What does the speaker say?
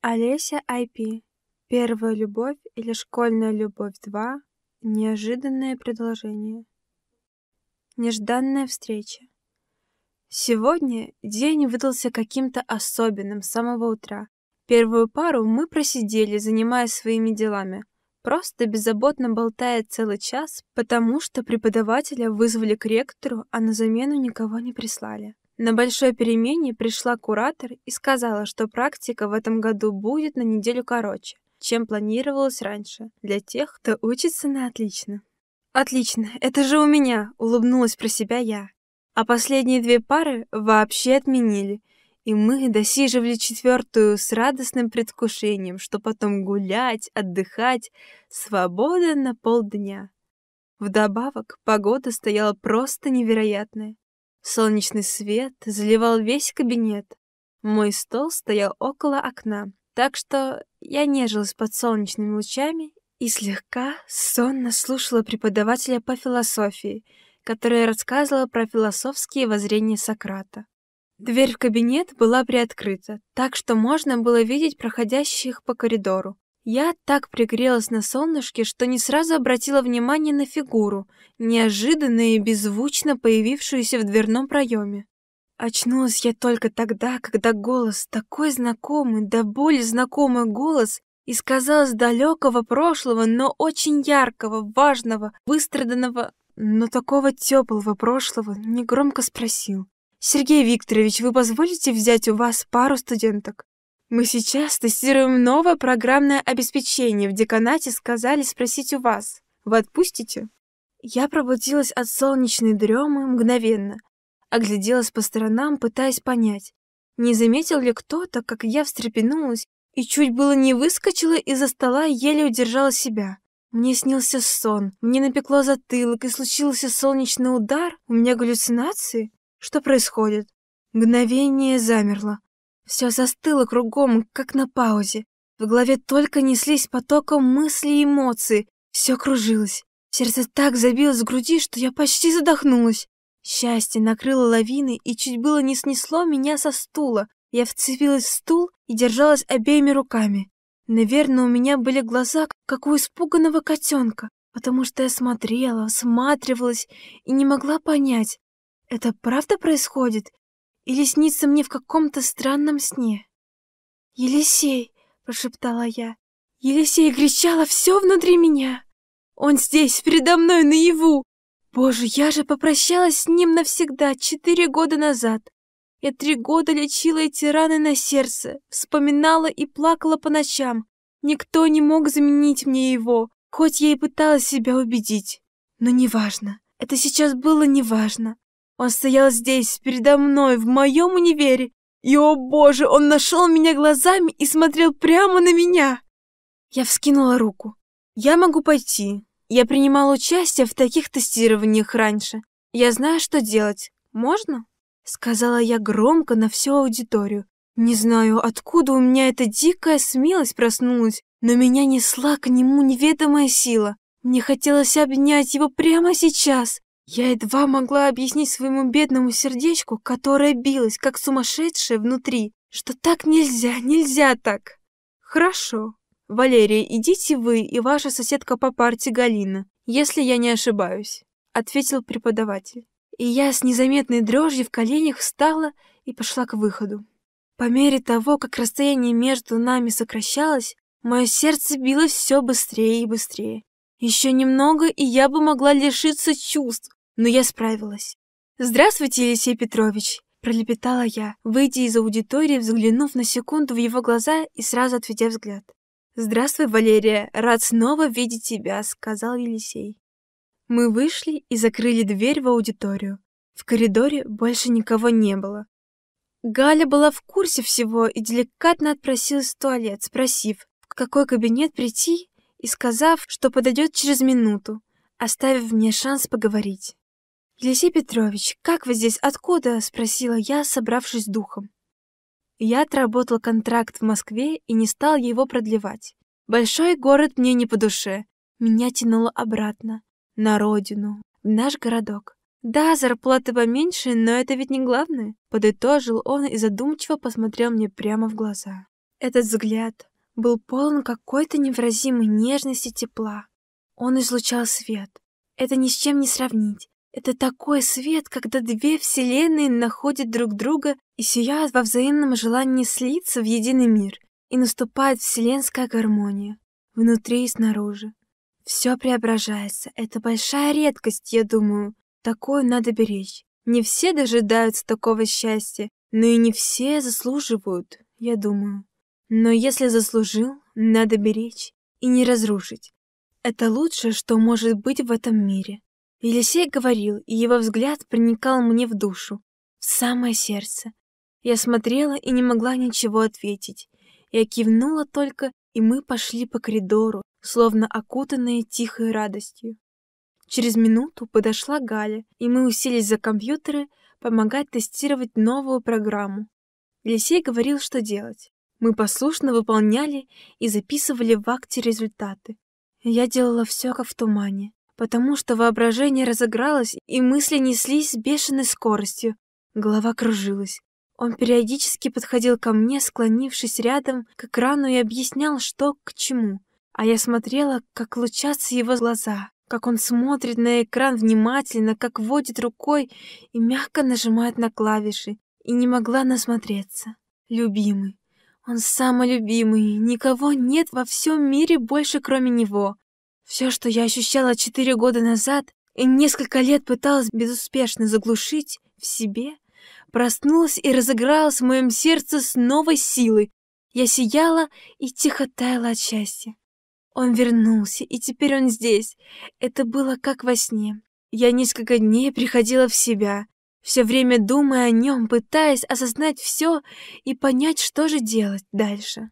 Олеся Айпи. Первая любовь или школьная любовь 2. Неожиданное предложение. Нежданная встреча. Сегодня день выдался каким-то особенным с самого утра. Первую пару мы просидели, занимаясь своими делами. Просто беззаботно болтая целый час, потому что преподавателя вызвали к ректору, а на замену никого не прислали. На большой перемене пришла куратор и сказала, что практика в этом году будет на неделю короче, чем планировалось раньше, для тех, кто учится на отлично. «Отлично, это же у меня!» — улыбнулась про себя я. А последние две пары вообще отменили, и мы досиживали четвертую с радостным предвкушением, что потом гулять, отдыхать, свобода на полдня. Вдобавок, погода стояла просто невероятная. Солнечный свет заливал весь кабинет. Мой стол стоял около окна, так что я нежилась под солнечными лучами и слегка сонно слушала преподавателя по философии, которая рассказывала про философские воззрения Сократа. Дверь в кабинет была приоткрыта, так что можно было видеть проходящих по коридору. Я так пригрелась на солнышке, что не сразу обратила внимание на фигуру, неожиданно и беззвучно появившуюся в дверном проеме. Очнулась я только тогда, когда голос, такой знакомый, да более знакомый голос, из, казалось, далекого прошлого, но очень яркого, важного, выстраданного, но такого теплого прошлого, негромко спросил. «Сергей Викторович, вы позволите взять у вас пару студенток?» Мы сейчас тестируем новое программное обеспечение. В деканате сказали спросить у вас. Вы отпустите? Я пробудилась от солнечной дремы мгновенно. Огляделась по сторонам, пытаясь понять, не заметил ли кто-то, как я встрепенулась и чуть было не выскочила из-за стола и еле удержала себя. Мне снился сон, мне напекло затылок и случился солнечный удар, у меня галлюцинации. Что происходит? Мгновение замерло, все застыло кругом, как на паузе. В голове только неслись потоком мыслей и эмоций. Все кружилось. Сердце так забилось в груди, что я почти задохнулась. Счастье накрыло лавины и чуть было не снесло меня со стула. Я вцепилась в стул и держалась обеими руками. Наверное, у меня были глаза, как у испуганного котенка, потому что я смотрела, всматривалась и не могла понять, это правда происходит или снится мне в каком-то странном сне. «Елисей!» — прошептала я. Елисей кричала все внутри меня. «Он здесь, передо мной, наяву!» Боже, я же попрощалась с ним навсегда четыре года назад. Я три года лечила эти раны на сердце, вспоминала и плакала по ночам. Никто не мог заменить мне его, хоть я и пыталась себя убедить. Но неважно. Это сейчас было неважно. Он стоял здесь, передо мной, в моем универе. И, о боже, он нашел меня глазами и смотрел прямо на меня. Я вскинула руку. Я могу пойти. Я принимала участие в таких тестированиях раньше. Я знаю, что делать. Можно? Сказала я громко на всю аудиторию. Не знаю, откуда у меня эта дикая смелость проснулась, но меня несла к нему неведомая сила. Мне хотелось обнять его прямо сейчас, я едва могла объяснить своему бедному сердечку, которое билось, как сумасшедшее внутри, что так нельзя, нельзя так. Хорошо. Валерия, идите вы и ваша соседка по парте Галина, если я не ошибаюсь, ответил преподаватель. И я с незаметной дрожью в коленях встала и пошла к выходу. По мере того, как расстояние между нами сокращалось, мое сердце билось все быстрее и быстрее. Еще немного, и я бы могла лишиться чувств, но я справилась. «Здравствуйте, Елисей Петрович!» – пролепетала я, выйдя из аудитории, взглянув на секунду в его глаза и сразу отведя взгляд. «Здравствуй, Валерия! Рад снова видеть тебя!» – сказал Елисей. Мы вышли и закрыли дверь в аудиторию. В коридоре больше никого не было. Галя была в курсе всего и деликатно отпросилась в туалет, спросив, в какой кабинет прийти, и сказав, что подойдет через минуту, оставив мне шанс поговорить. «Елисей Петрович, как вы здесь? Откуда?» — спросила я, собравшись духом. Я отработал контракт в Москве и не стал его продлевать. Большой город мне не по душе. Меня тянуло обратно, на родину, в наш городок. «Да, зарплаты поменьше, но это ведь не главное», — подытожил он и задумчиво посмотрел мне прямо в глаза. Этот взгляд был полон какой-то невразимой нежности и тепла. Он излучал свет. Это ни с чем не сравнить. Это такой свет, когда две вселенные находят друг друга и сияют во взаимном желании слиться в единый мир, и наступает вселенская гармония, внутри и снаружи. Все преображается, это большая редкость, я думаю, такое надо беречь. Не все дожидаются такого счастья, но и не все заслуживают, я думаю. Но если заслужил, надо беречь и не разрушить. Это лучшее, что может быть в этом мире. Елисей говорил, и его взгляд проникал мне в душу, в самое сердце. Я смотрела и не могла ничего ответить. Я кивнула только, и мы пошли по коридору, словно окутанные тихой радостью. Через минуту подошла Галя, и мы уселись за компьютеры помогать тестировать новую программу. Елисей говорил, что делать. Мы послушно выполняли и записывали в акте результаты. Я делала все как в тумане потому что воображение разыгралось, и мысли неслись с бешеной скоростью. Голова кружилась. Он периодически подходил ко мне, склонившись рядом к экрану и объяснял, что к чему. А я смотрела, как лучатся его глаза, как он смотрит на экран внимательно, как водит рукой и мягко нажимает на клавиши, и не могла насмотреться. Любимый. Он самый любимый. Никого нет во всем мире больше, кроме него. Все, что я ощущала четыре года назад и несколько лет пыталась безуспешно заглушить в себе, проснулась и разыгралась в моем сердце с новой силой. Я сияла и тихо таяла от счастья. Он вернулся, и теперь он здесь. Это было как во сне. Я несколько дней приходила в себя, все время думая о нем, пытаясь осознать все и понять, что же делать дальше.